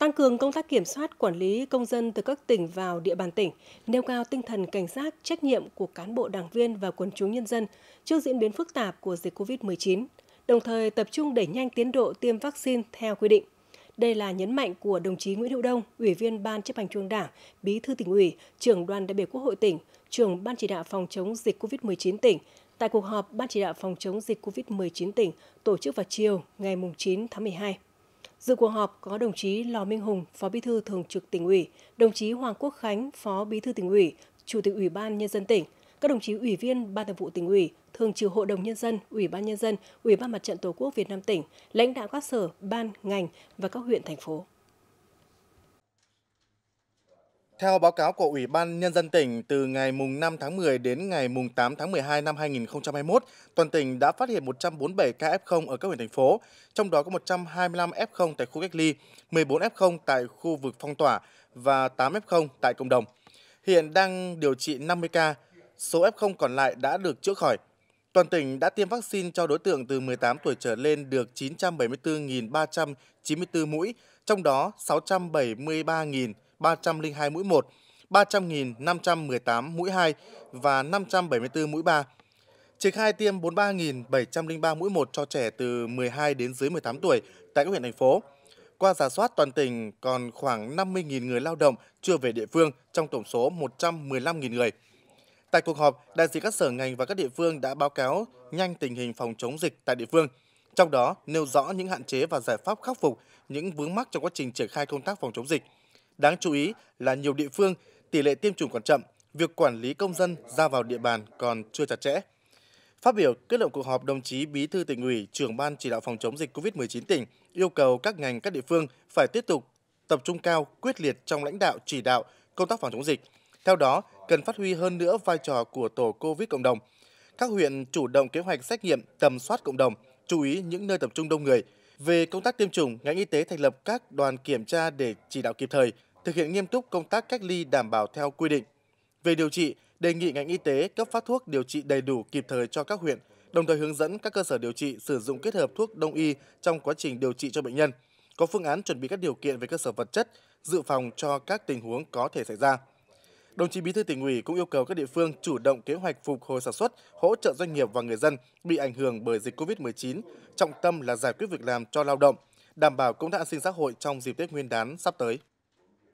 tăng cường công tác kiểm soát quản lý công dân từ các tỉnh vào địa bàn tỉnh, nêu cao tinh thần cảnh giác, trách nhiệm của cán bộ đảng viên và quần chúng nhân dân trước diễn biến phức tạp của dịch COVID-19, đồng thời tập trung đẩy nhanh tiến độ tiêm vaccine theo quy định. Đây là nhấn mạnh của đồng chí Nguyễn Hữu Đông, Ủy viên Ban chấp hành Trung Đảng, Bí thư tỉnh ủy, trưởng đoàn đại biểu Quốc hội tỉnh, trưởng Ban chỉ đạo phòng chống dịch COVID-19 tỉnh tại cuộc họp Ban chỉ đạo phòng chống dịch COVID-19 tỉnh tổ chức vào chiều ngày 9 tháng 12. Dự cuộc họp có đồng chí Lò Minh Hùng, Phó Bí thư Thường trực tỉnh ủy, đồng chí Hoàng Quốc Khánh, Phó Bí thư tỉnh ủy, Chủ tịch Ủy ban nhân dân tỉnh, các đồng chí ủy viên Ban Thường vụ tỉnh ủy, Thường trực Hội đồng nhân dân, Ủy ban nhân dân, Ủy ban Mặt trận Tổ quốc Việt Nam tỉnh, lãnh đạo các sở, ban, ngành và các huyện thành phố. Theo báo cáo của Ủy ban Nhân dân tỉnh, từ ngày 5 tháng 10 đến ngày 8 tháng 12 năm 2021, toàn tỉnh đã phát hiện 147 ca F0 ở các huyện thành phố, trong đó có 125 F0 tại khu cách ly, 14 F0 tại khu vực phong tỏa và 8 F0 tại cộng đồng. Hiện đang điều trị 50 ca, số F0 còn lại đã được chữa khỏi. Toàn tỉnh đã tiêm vaccine cho đối tượng từ 18 tuổi trở lên được 974.394 mũi, trong đó 673.000 302 mũi 1, 300.518 mũi 2 và 574 mũi 3. Triển khai tiêm 43.703 mũi 1 cho trẻ từ 12 đến dưới 18 tuổi tại các huyện thành phố. Qua giả soát toàn tỉnh còn khoảng 50.000 người lao động chưa về địa phương trong tổng số 115.000 người. Tại cuộc họp, đại diện các sở ngành và các địa phương đã báo cáo nhanh tình hình phòng chống dịch tại địa phương, trong đó nêu rõ những hạn chế và giải pháp khắc phục những vướng mắc trong quá trình triển khai công tác phòng chống dịch – Đáng chú ý là nhiều địa phương tỷ lệ tiêm chủng còn chậm, việc quản lý công dân ra vào địa bàn còn chưa chặt chẽ. Phát biểu kết luận cuộc họp, đồng chí Bí thư tỉnh ủy, trưởng ban chỉ đạo phòng chống dịch COVID-19 tỉnh yêu cầu các ngành các địa phương phải tiếp tục tập trung cao, quyết liệt trong lãnh đạo chỉ đạo công tác phòng chống dịch. Theo đó, cần phát huy hơn nữa vai trò của tổ COVID cộng đồng. Các huyện chủ động kế hoạch xét nghiệm, tầm soát cộng đồng, chú ý những nơi tập trung đông người. Về công tác tiêm chủng, ngành y tế thành lập các đoàn kiểm tra để chỉ đạo kịp thời, thực hiện nghiêm túc công tác cách ly đảm bảo theo quy định. Về điều trị, đề nghị ngành y tế cấp phát thuốc điều trị đầy đủ kịp thời cho các huyện, đồng thời hướng dẫn các cơ sở điều trị sử dụng kết hợp thuốc đông y trong quá trình điều trị cho bệnh nhân, có phương án chuẩn bị các điều kiện về cơ sở vật chất, dự phòng cho các tình huống có thể xảy ra. Đồng chí Bí thư tỉnh ủy cũng yêu cầu các địa phương chủ động kế hoạch phục hồi sản xuất, hỗ trợ doanh nghiệp và người dân bị ảnh hưởng bởi dịch Covid-19, trọng tâm là giải quyết việc làm cho lao động, đảm bảo công tác an sinh xã hội trong dịp Tết Nguyên đán sắp tới.